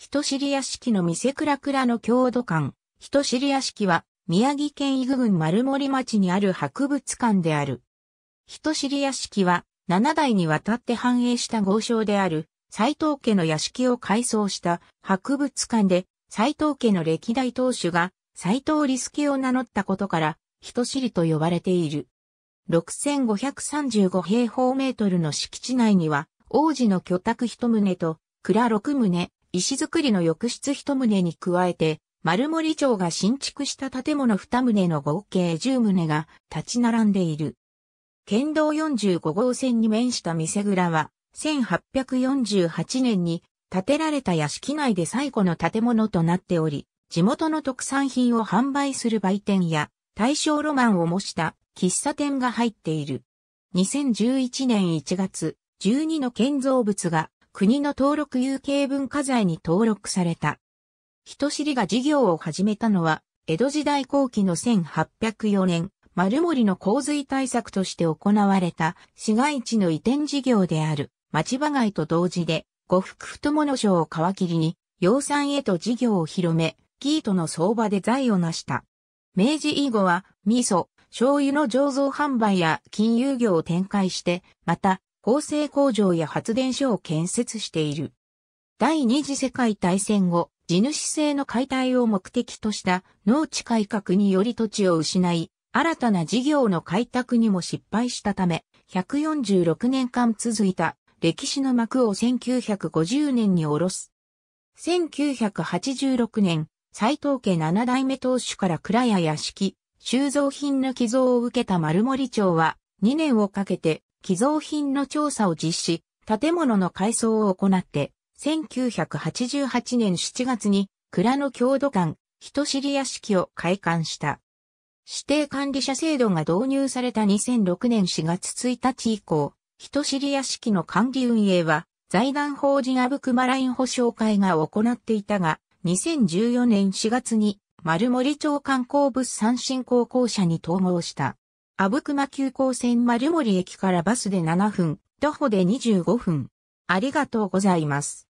人知り屋敷の店倉倉の郷土館。人知り屋敷は、宮城県伊具郡丸森町にある博物館である。人知り屋敷は、7代にわたって繁栄した豪商である、斎藤家の屋敷を改装した博物館で、斎藤家の歴代当主が、斎藤利助を名乗ったことから、人知りと呼ばれている。6535平方メートルの敷地内には、王子の居宅一棟と、蔵六棟、石造りの浴室一棟に加えて、丸森町が新築した建物二棟の合計十棟が立ち並んでいる。県道45号線に面した店蔵は、1848年に建てられた屋敷内で最古の建物となっており、地元の特産品を販売する売店や、大正ロマンを模した喫茶店が入っている。2011年1月、12の建造物が国の登録有形文化財に登録された。人知りが事業を始めたのは、江戸時代後期の1804年、丸森の洪水対策として行われた市街地の移転事業である町場街と同時で、五福太物商を皮切りに、養蚕へと事業を広め、生糸の相場で財を成した。明治以後は、味噌、醤油の醸造販売や金融業を展開して、また、縫製工場や発電所を建設している。第二次世界大戦後、地主制の解体を目的とした農地改革により土地を失い、新たな事業の開拓にも失敗したため、146年間続いた歴史の幕を1950年に下ろす。1986年、斎藤家七代目当主から蔵や屋敷、収蔵品の寄贈を受けた丸森町は、2年をかけて寄贈品の調査を実施、建物の改装を行って、1988年7月に蔵の郷土館、人知り屋敷を開館した。指定管理者制度が導入された2006年4月1日以降、人知り屋敷の管理運営は、財団法人アブクマライン保証会が行っていたが、2014年4月に丸森町観光物産振興公社に統合した。阿武隈急行線丸森駅からバスで7分、徒歩で25分。ありがとうございます。